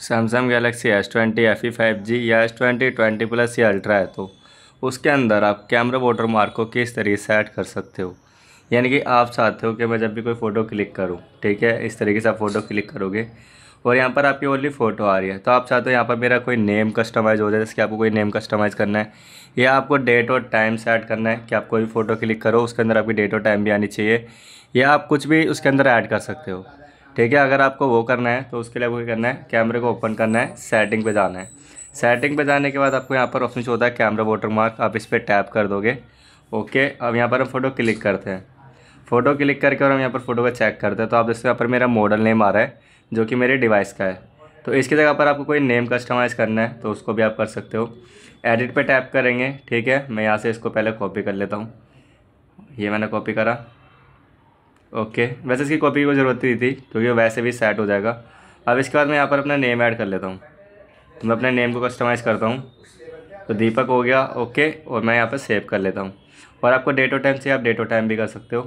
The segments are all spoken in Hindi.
Samsung Galaxy S twenty F E five G या एस ट्वेंटी ट्वेंटी प्लस या अल्ट्रा है तो उसके अंदर आप कैमरा वोटर मार्क को किस तरीके से ऐड कर सकते हो यानी कि आप चाहते हो कि मैं जब भी कोई फ़ोटो क्लिक करूँ ठीक है इस तरीके से आप फ़ोटो क्लिक करोगे और यहाँ पर आपकी ओनली फ़ोटो आ रही है तो आप चाहते हो यहाँ पर मेरा कोई नेम कस्टमाइज़ हो जाए जैसे कि आपको कोई नेम कस्टमाइज़ करना है या आपको डेट और टाइम सेट करना है कि आप कोई फ़ोटो क्लिक करो उसके अंदर आपकी डेट और टाइम भी आनी चाहिए या आप कुछ भी उसके अंदर ऐड कर सकते हो ठीक है अगर आपको वो करना है तो उसके लिए आपको क्या करना है कैमरे को ओपन करना है सेटिंग पे जाना है सेटिंग पे जाने के बाद आपको यहाँ पर ऑप्शन होता है कैमरा वोटर मार्क आप इस पर टैप कर दोगे ओके अब यहाँ पर हम फ़ोटो क्लिक करते हैं फ़ोटो क्लिक करके और हम यहाँ पर फ़ोटो का चेक करते हैं तो आप जैसे यहाँ पर मेरा मॉडल नेम आ रहा है जो कि मेरे डिवाइस का है तो इसकी जगह पर आपको कोई नेम कस्टमाइज़ करना है तो उसको भी आप कर सकते हो एडिट पर टैप करेंगे ठीक है मैं यहाँ से इसको पहले कॉपी कर लेता हूँ ये मैंने कॉपी करा ओके वैसे इसकी कॉपी को ज़रूरत नहीं थी क्योंकि वैसे भी सेट हो जाएगा अब इसके बाद मैं यहाँ पर अपना नेम ऐड कर लेता हूँ तो मैं अपने नेम को कस्टमाइज़ करता हूँ तो दीपक हो गया ओके और मैं यहाँ पर सेव कर लेता हूँ और आपको डेट और टाइम से आप डेट और टाइम भी कर सकते हो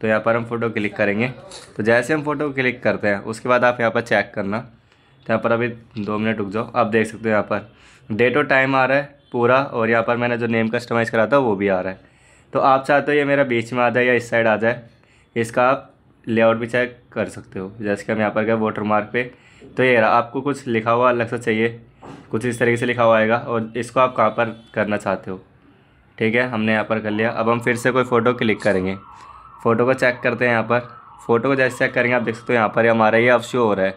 तो यहाँ पर हम फ़ोटो क्लिक करेंगे तो जैसे हम फ़ोटो क्लिक करते हैं उसके बाद आप यहाँ पर चेक करना तो यहाँ पर अभी दो मिनट रुक जाओ आप देख सकते हो यहाँ पर डेट और टाइम आ रहा है पूरा और यहाँ पर मैंने जो नेम कस्टमाइज़ करा था वो भी आ रहा है तो आप चाहते हो ये मेरा बीच में आ जाए या इस साइड आ जाए इसका आप लेआउट भी चेक कर सकते हो जैसे कि हम यहाँ पर गए वाटर मार्क पर तो ये रहा आपको कुछ लिखा हुआ अलग सा चाहिए कुछ इस तरीके से लिखा हुआ आएगा और इसको आप कहाँ पर करना चाहते हो ठीक है हमने यहाँ पर कर लिया अब हम फिर से कोई फ़ोटो क्लिक करेंगे फ़ोटो को चेक करते हैं यहाँ पर फ़ोटो को जैसे चेक करेंगे आप देख सकते हो यहाँ पर हमारा ये अब शो हो रहा है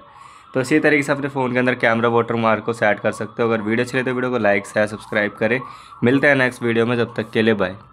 तो इसी तरीके से अपने फ़ोन के अंदर कैमरा वाटर मार्क को सेट कर सकते हो अगर वीडियो अच्छी लगे तो वीडियो को लाइक शेयर सब्सक्राइब करें मिलते हैं नेक्स्ट वीडियो में जब तक के लिए बाय